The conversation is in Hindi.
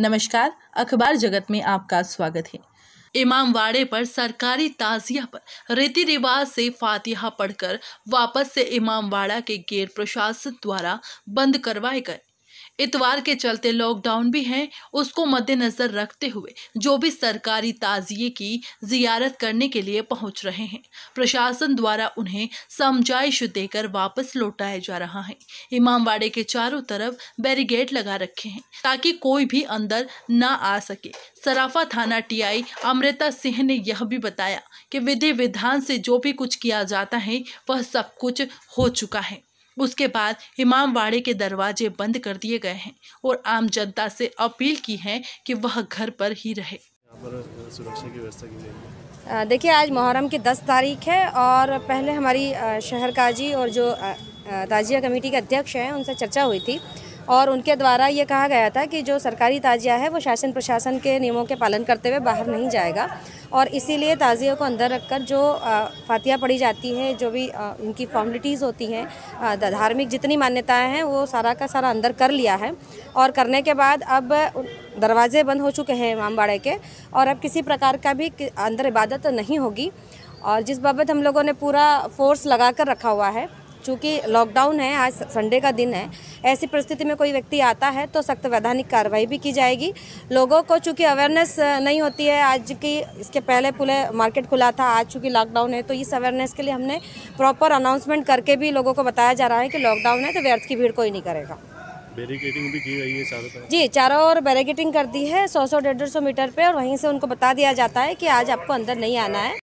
नमस्कार अखबार जगत में आपका स्वागत है इमामवाड़े पर सरकारी ताजिया पर रीति रिवाज से फातिहा पढ़कर वापस से इमामवाड़ा के गेट प्रशासन द्वारा बंद करवाए गए इतवार के चलते लॉकडाउन भी है उसको मद्देनज़र रखते हुए जो भी सरकारी ताजिए की जियारत करने के लिए पहुंच रहे हैं प्रशासन द्वारा उन्हें समझाइश देकर वापस लौटाया जा रहा है इमामवाड़े के चारों तरफ बैरिगेड लगा रखे हैं ताकि कोई भी अंदर न आ सके सराफा थाना टीआई अमृता सिंह ने यह भी बताया कि विधि विधान से जो भी कुछ किया जाता है वह सब कुछ हो चुका है उसके बाद इमामवाड़े के दरवाजे बंद कर दिए गए हैं और आम जनता से अपील की है कि वह घर पर ही रहे देखिए आज मुहर्रम की दस तारीख है और पहले हमारी शहर काजी और जो ताजिया कमेटी के अध्यक्ष हैं उनसे चर्चा हुई थी और उनके द्वारा ये कहा गया था कि जो सरकारी ताजिया है वो शासन प्रशासन के नियमों के पालन करते हुए बाहर नहीं जाएगा और इसीलिए ताज़ियों को अंदर रखकर जो फातिया पढ़ी जाती है जो भी इनकी फॉर्मलिटीज़ होती हैं धार्मिक जितनी मान्यताएं हैं वो सारा का सारा अंदर कर लिया है और करने के बाद अब दरवाजे बंद हो चुके हैं इमामबाड़े के और अब किसी प्रकार का भी अंदर इबादत नहीं होगी और जिस बाबत हम लोगों ने पूरा फोर्स लगा कर रखा हुआ है चूँकि लॉकडाउन है आज संडे का दिन है ऐसी परिस्थिति में कोई व्यक्ति आता है तो सख्त वैधानिक कार्रवाई भी की जाएगी लोगों को चूँकि अवेयरनेस नहीं होती है आज की इसके पहले पूरे मार्केट खुला था आज चूँकि लॉकडाउन है तो इस अवेयरनेस के लिए हमने प्रॉपर अनाउंसमेंट करके भी लोगों को बताया जा रहा है कि लॉकडाउन है तो व्यर्थ की भीड़ कोई नहीं करेगा बैरिकेटिंग भी की गई है चारों तरफ जी चारों ओर बैरिकेटिंग कर दी है सौ सौ डेढ़ सौ मीटर पे और वहीं से उनको बता दिया जाता है कि आज आपको अंदर नहीं आना है